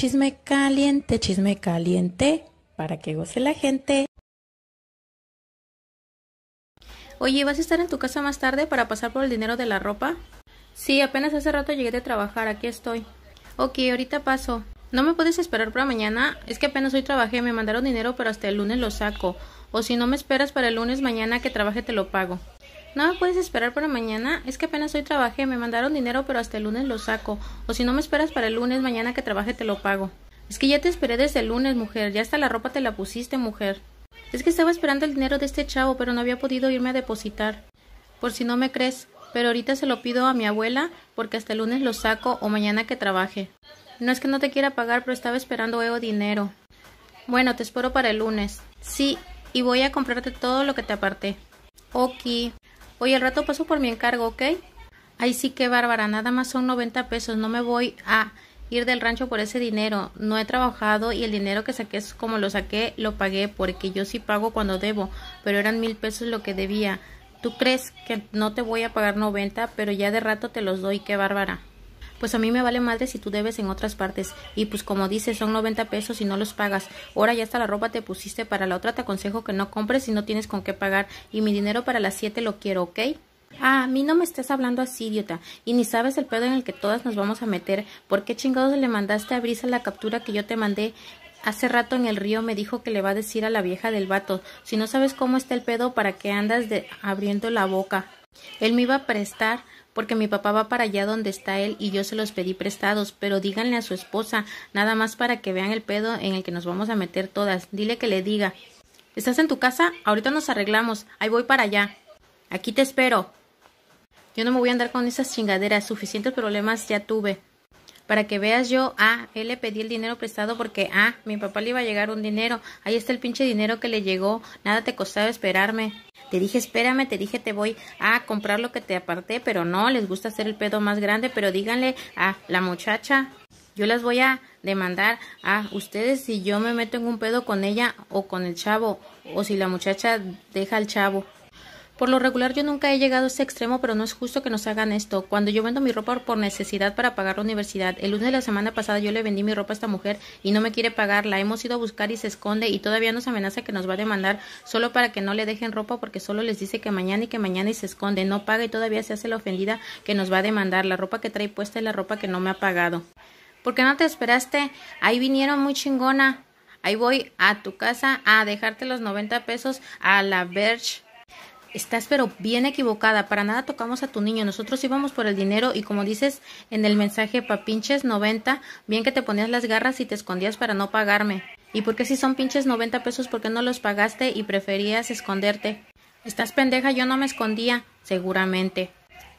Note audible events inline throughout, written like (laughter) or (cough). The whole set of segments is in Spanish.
Chisme caliente, chisme caliente, para que goce la gente. Oye, ¿vas a estar en tu casa más tarde para pasar por el dinero de la ropa? Sí, apenas hace rato llegué de trabajar, aquí estoy. Ok, ahorita paso. ¿No me puedes esperar para mañana? Es que apenas hoy trabajé, me mandaron dinero, pero hasta el lunes lo saco. O si no me esperas para el lunes mañana que trabaje te lo pago. No me puedes esperar para mañana. Es que apenas hoy trabajé. Me mandaron dinero, pero hasta el lunes lo saco. O si no me esperas para el lunes, mañana que trabaje te lo pago. Es que ya te esperé desde el lunes, mujer. Ya hasta la ropa te la pusiste, mujer. Es que estaba esperando el dinero de este chavo, pero no había podido irme a depositar. Por si no me crees. Pero ahorita se lo pido a mi abuela, porque hasta el lunes lo saco o mañana que trabaje. No es que no te quiera pagar, pero estaba esperando luego dinero. Bueno, te espero para el lunes. Sí, y voy a comprarte todo lo que te aparté. Ok. Oye, al rato paso por mi encargo, ¿ok? Ay, sí que bárbara, nada más son 90 pesos, no me voy a ir del rancho por ese dinero, no he trabajado y el dinero que saqué es como lo saqué, lo pagué, porque yo sí pago cuando debo, pero eran mil pesos lo que debía. ¿Tú crees que no te voy a pagar 90, pero ya de rato te los doy, qué bárbara? Pues a mí me vale de si tú debes en otras partes. Y pues como dices, son 90 pesos y no los pagas. Ahora ya está la ropa te pusiste para la otra. Te aconsejo que no compres si no tienes con qué pagar. Y mi dinero para las siete lo quiero, ¿ok? Ah, a mí no me estás hablando así, idiota. Y ni sabes el pedo en el que todas nos vamos a meter. ¿Por qué chingados le mandaste a Brisa la captura que yo te mandé? Hace rato en el río me dijo que le va a decir a la vieja del vato. Si no sabes cómo está el pedo, ¿para qué andas abriendo la boca? Él me iba a prestar porque mi papá va para allá donde está él y yo se los pedí prestados, pero díganle a su esposa, nada más para que vean el pedo en el que nos vamos a meter todas. Dile que le diga. ¿Estás en tu casa? Ahorita nos arreglamos. Ahí voy para allá. Aquí te espero. Yo no me voy a andar con esas chingaderas. Suficientes problemas ya tuve para que veas yo, ah, él le pedí el dinero prestado porque, ah, mi papá le iba a llegar un dinero, ahí está el pinche dinero que le llegó, nada te costaba esperarme. Te dije, espérame, te dije, te voy a comprar lo que te aparté, pero no, les gusta hacer el pedo más grande, pero díganle a la muchacha, yo las voy a demandar a ustedes si yo me meto en un pedo con ella o con el chavo, o si la muchacha deja al chavo. Por lo regular yo nunca he llegado a ese extremo, pero no es justo que nos hagan esto. Cuando yo vendo mi ropa por necesidad para pagar la universidad, el lunes de la semana pasada yo le vendí mi ropa a esta mujer y no me quiere pagarla. hemos ido a buscar y se esconde y todavía nos amenaza que nos va a demandar solo para que no le dejen ropa porque solo les dice que mañana y que mañana y se esconde, no paga y todavía se hace la ofendida que nos va a demandar, la ropa que trae puesta y la ropa que no me ha pagado. ¿Por qué no te esperaste? Ahí vinieron muy chingona. Ahí voy a tu casa a dejarte los 90 pesos a la Verge estás pero bien equivocada, para nada tocamos a tu niño, nosotros íbamos por el dinero y como dices en el mensaje pinches 90, bien que te ponías las garras y te escondías para no pagarme. ¿Y por qué si son pinches 90 pesos, por qué no los pagaste y preferías esconderte? Estás pendeja, yo no me escondía, seguramente.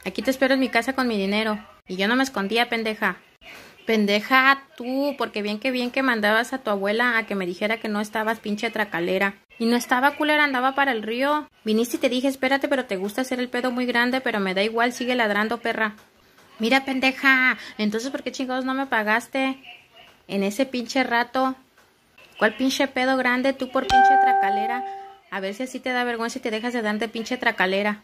Aquí te espero en mi casa con mi dinero. Y yo no me escondía, pendeja. Pendeja tú, porque bien que bien que mandabas a tu abuela a que me dijera que no estabas pinche tracalera. Y no estaba culera, andaba para el río. Viniste y te dije, espérate, pero te gusta hacer el pedo muy grande, pero me da igual, sigue ladrando, perra. Mira, pendeja. Entonces, ¿por qué chingados no me pagaste? En ese pinche rato. ¿Cuál pinche pedo grande tú por pinche tracalera? A ver si así te da vergüenza y te dejas de darte pinche tracalera.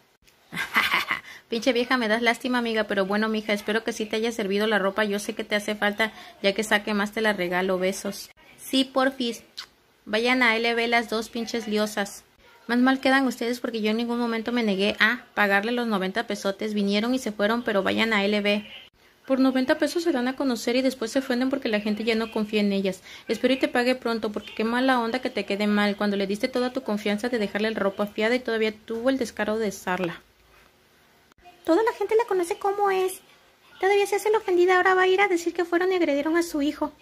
(laughs) pinche vieja, me das lástima, amiga, pero bueno, mija, espero que sí te haya servido la ropa. Yo sé que te hace falta, ya que saque más te la regalo. Besos. Sí, porfis. Vayan a LB las dos pinches liosas. Más mal quedan ustedes porque yo en ningún momento me negué a pagarle los 90 pesotes. Vinieron y se fueron, pero vayan a LB. Por 90 pesos se dan a conocer y después se ofenden porque la gente ya no confía en ellas. Espero y te pague pronto porque qué mala onda que te quede mal cuando le diste toda tu confianza de dejarle la ropa fiada y todavía tuvo el descaro de usarla. Toda la gente la conoce como es. Todavía se hacen la ofendida, ahora va a ir a decir que fueron y agredieron a su hijo.